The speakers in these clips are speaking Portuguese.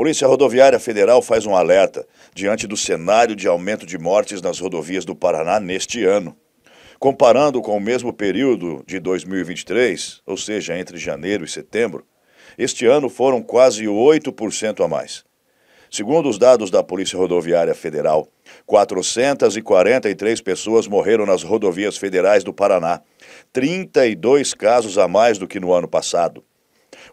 Polícia Rodoviária Federal faz um alerta diante do cenário de aumento de mortes nas rodovias do Paraná neste ano. Comparando com o mesmo período de 2023, ou seja, entre janeiro e setembro, este ano foram quase 8% a mais. Segundo os dados da Polícia Rodoviária Federal, 443 pessoas morreram nas rodovias federais do Paraná, 32 casos a mais do que no ano passado.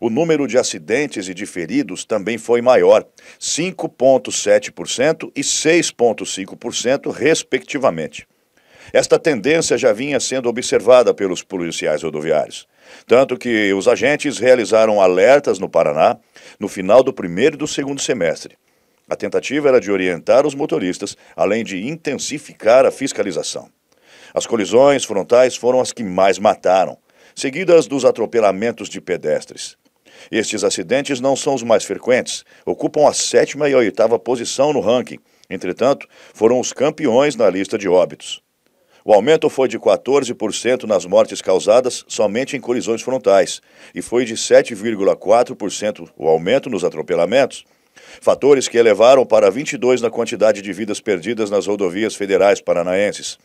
O número de acidentes e de feridos também foi maior, 5,7% e 6,5%, respectivamente. Esta tendência já vinha sendo observada pelos policiais rodoviários. Tanto que os agentes realizaram alertas no Paraná no final do primeiro e do segundo semestre. A tentativa era de orientar os motoristas, além de intensificar a fiscalização. As colisões frontais foram as que mais mataram, seguidas dos atropelamentos de pedestres. Estes acidentes não são os mais frequentes, ocupam a sétima e a oitava posição no ranking. Entretanto, foram os campeões na lista de óbitos. O aumento foi de 14% nas mortes causadas somente em colisões frontais e foi de 7,4% o aumento nos atropelamentos. Fatores que elevaram para 22 na quantidade de vidas perdidas nas rodovias federais paranaenses.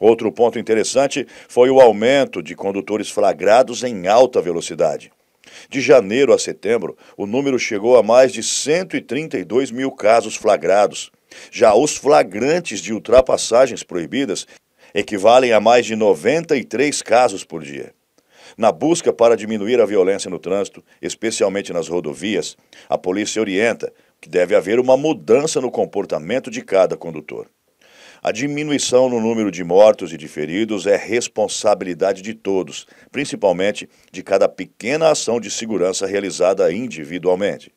Outro ponto interessante foi o aumento de condutores flagrados em alta velocidade. De janeiro a setembro, o número chegou a mais de 132 mil casos flagrados. Já os flagrantes de ultrapassagens proibidas equivalem a mais de 93 casos por dia. Na busca para diminuir a violência no trânsito, especialmente nas rodovias, a polícia orienta que deve haver uma mudança no comportamento de cada condutor. A diminuição no número de mortos e de feridos é responsabilidade de todos, principalmente de cada pequena ação de segurança realizada individualmente.